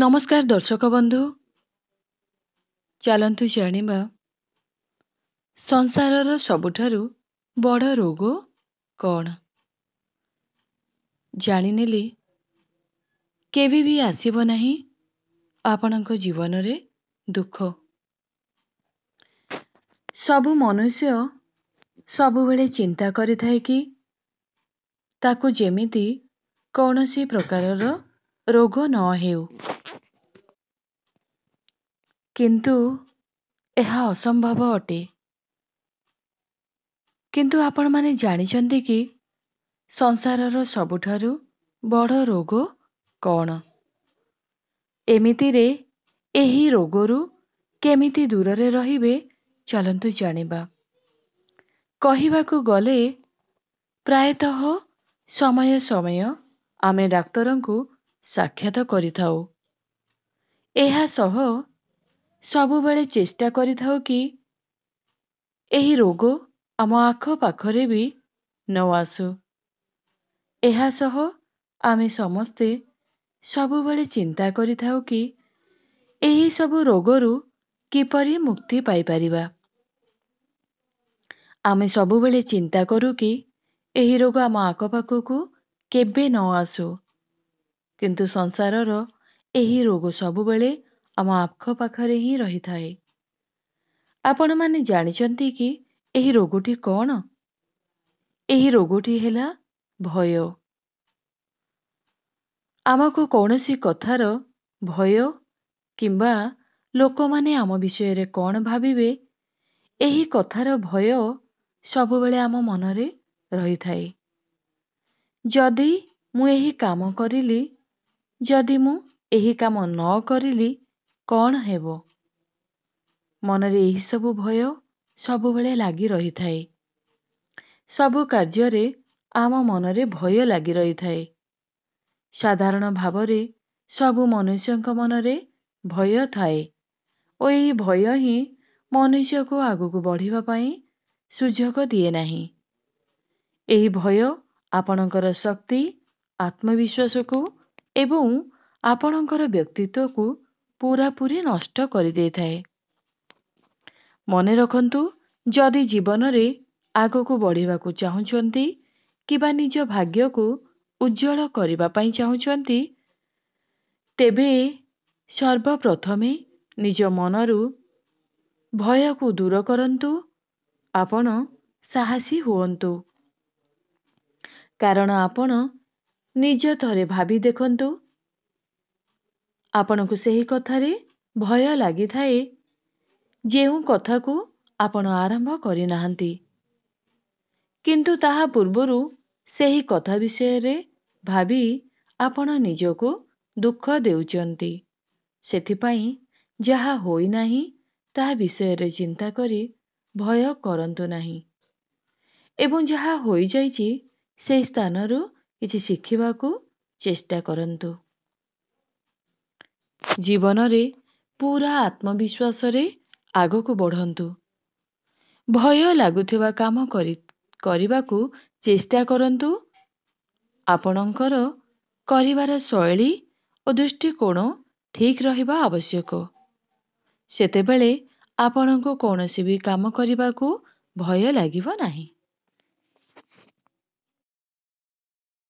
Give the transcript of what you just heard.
ନମସ୍କାର ଦର୍ଶକ ବନ୍ଧୁ ଚାଲନ୍ତୁ ଜାଣିବା ସଂସାରର ସବୁଠାରୁ ବଡ଼ ରୋଗ କ'ଣ ଜାଣିନେଲି କେବେ ବି ଆସିବ ନାହିଁ ଆପଣଙ୍କ ଜୀବନରେ ଦୁଃଖ ସବୁ ମନୁଷ୍ୟ ସବୁବେଳେ ଚିନ୍ତା କରିଥାଏ କି ତାକୁ ଯେମିତି କୌଣସି ପ୍ରକାରର ରୋଗ ନ ହେଉ କିନ୍ତୁ ଏହା ଅସମ୍ଭବ ଅଟେ କିନ୍ତୁ ଆପଣମାନେ ଜାଣିଛନ୍ତି କି ସଂସାରର ସବୁଠାରୁ ବଡ଼ ରୋଗ କ'ଣ ଏମିତିରେ ଏହି ରୋଗରୁ କେମିତି ଦୂରରେ ରହିବେ ଚାଲନ୍ତୁ ଜାଣିବା କହିବାକୁ ଗଲେ ପ୍ରାୟତଃ ସମୟ ସମୟ ଆମେ ଡାକ୍ତରଙ୍କୁ ସାକ୍ଷାତ କରିଥାଉ ଏହା ସହ ସବୁବେଳେ ଚେଷ୍ଟା କରିଥାଉ କି ଏହି ରୋଗ ଆମ ଆଖପାଖରେ ବି ନ ଆସୁ ଏହା ସହ ଆମେ ସମସ୍ତେ ସବୁବେଳେ ଚିନ୍ତା କରିଥାଉ କି ଏହିସବୁ ରୋଗରୁ କିପରି ମୁକ୍ତି ପାଇପାରିବା ଆମେ ସବୁବେଳେ ଚିନ୍ତା କରୁ କି ଏହି ରୋଗ ଆମ ଆଖପାଖକୁ କେବେ ନ ଆସୁ କିନ୍ତୁ ସଂସାରର ଏହି ରୋଗ ସବୁବେଳେ ଆମ ଆଖ ପାଖରେ ହିଁ ରହିଥାଏ ଆପଣମାନେ ଜାଣିଛନ୍ତି କି ଏହି ରୋଗଟି କ'ଣ ଏହି ରୋଗଟି ହେଲା ଭୟ ଆମକୁ କୌଣସି କଥାର ଭୟ କିମ୍ବା ଲୋକମାନେ ଆମ ବିଷୟରେ କ'ଣ ଭାବିବେ ଏହି କଥାର ଭୟ ସବୁବେଳେ ଆମ ମନରେ ରହିଥାଏ ଯଦି ମୁଁ ଏହି କାମ କରିଲି ଯଦି ମୁଁ ଏହି କାମ ନ କରିଲି କ'ଣ ହେବ ମନରେ ଏହିସବୁ ଭୟ ସବୁବେଳେ ଲାଗି ରହିଥାଏ ସବୁ କାର୍ଯ୍ୟରେ ଆମ ମନରେ ଭୟ ଲାଗି ରହିଥାଏ ସାଧାରଣ ଭାବରେ ସବୁ ମନୁଷ୍ୟଙ୍କ ମନରେ ଭୟ ଥାଏ ଓ ଏହି ଭୟ ହିଁ ମନୁଷ୍ୟକୁ ଆଗକୁ ବଢ଼ିବା ପାଇଁ ସୁଯୋଗ ଦିଏ ନାହିଁ ଏହି ଭୟ ଆପଣଙ୍କର ଶକ୍ତି ଆତ୍ମବିଶ୍ୱାସକୁ ଏବଂ ଆପଣଙ୍କର ବ୍ୟକ୍ତିତ୍ୱକୁ ପୁରାପୁରି ନଷ୍ଟ କରିଦେଇଥାଏ ମନେ ରଖନ୍ତୁ ଯଦି ଜୀବନରେ ଆଗକୁ ବଢ଼ିବାକୁ ଚାହୁଁଛନ୍ତି କିମ୍ବା ନିଜ ଭାଗ୍ୟକୁ ଉଜ୍ଜଳ କରିବା ପାଇଁ ଚାହୁଁଛନ୍ତି ତେବେ ସର୍ବପ୍ରଥମେ ନିଜ ମନରୁ ଭୟକୁ ଦୂର କରନ୍ତୁ ଆପଣ ସାହସୀ ହୁଅନ୍ତୁ କାରଣ ଆପଣ ନିଜ ଥରେ ଭାବି ଦେଖନ୍ତୁ ଆପଣଙ୍କୁ ସେହି କଥାରେ ଭୟ ଲାଗିଥାଏ ଯେଉଁ କଥାକୁ ଆପଣ ଆରମ୍ଭ କରିନାହାନ୍ତି କିନ୍ତୁ ତାହା ପୂର୍ବରୁ ସେହି କଥା ବିଷୟରେ ଭାବି ଆପଣ ନିଜକୁ ଦୁଃଖ ଦେଉଛନ୍ତି ସେଥିପାଇଁ ଯାହା ହୋଇନାହିଁ ତାହା ବିଷୟରେ ଚିନ୍ତା କରି ଭୟ କରନ୍ତୁ ନାହିଁ ଏବଂ ଯାହା ହୋଇଯାଇଛି ସେହି ସ୍ଥାନରୁ କିଛି ଶିଖିବାକୁ ଚେଷ୍ଟା କରନ୍ତୁ ଜୀବନରେ ପୁରା ଆତ୍ମବିଶ୍ୱାସରେ ଆଗକୁ ବଢ଼ନ୍ତୁ ଭୟ ଲାଗୁଥିବା କାମ କରି କରିବାକୁ ଚେଷ୍ଟା କରନ୍ତୁ ଆପଣଙ୍କର କରିବାର ଶୈଳୀ ଓ ଦୃଷ୍ଟିକୋଣ ଠିକ୍ ରହିବା ଆବଶ୍ୟକ ସେତେବେଳେ ଆପଣଙ୍କୁ କୌଣସି ବି କାମ କରିବାକୁ ଭୟ ଲାଗିବ ନାହିଁ